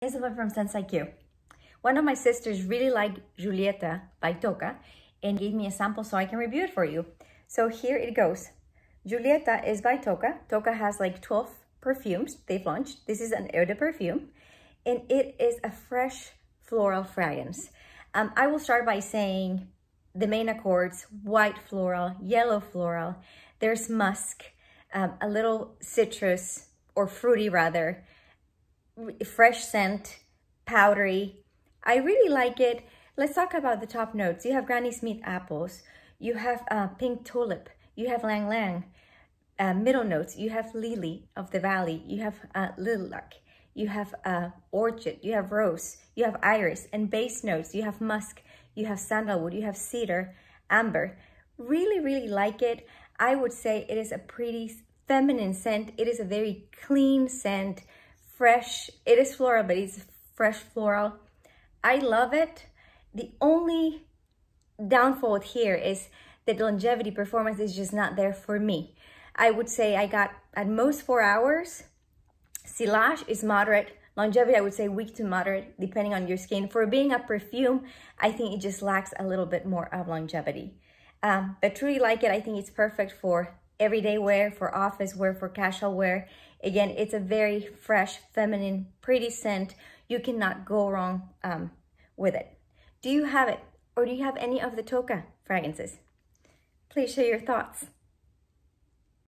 one from Sensaikyo. One of my sisters really liked Julieta by Toca and gave me a sample so I can review it for you. So here it goes. Julieta is by Toca. Toca has like 12 perfumes they've launched. This is an eau de perfume and it is a fresh floral fragrance. Um, I will start by saying the main accords, white floral, yellow floral, there's musk, um, a little citrus or fruity rather, fresh scent, powdery. I really like it. Let's talk about the top notes. You have Granny Smith apples. You have uh, pink tulip. You have lang lang. Uh, middle notes, you have lily of the valley. You have uh, lilac. You have uh, orchid. You have rose. You have iris. And base notes, you have musk. You have sandalwood. You have cedar, amber. Really, really like it. I would say it is a pretty feminine scent. It is a very clean scent fresh. It is floral, but it's fresh floral. I love it. The only downfall here is that longevity performance is just not there for me. I would say I got at most four hours. Silage is moderate. Longevity, I would say weak to moderate, depending on your skin. For being a perfume, I think it just lacks a little bit more of longevity. Um, but truly like it. I think it's perfect for everyday wear, for office wear, for casual wear. Again, it's a very fresh, feminine, pretty scent. You cannot go wrong um, with it. Do you have it? Or do you have any of the Toca fragrances? Please share your thoughts.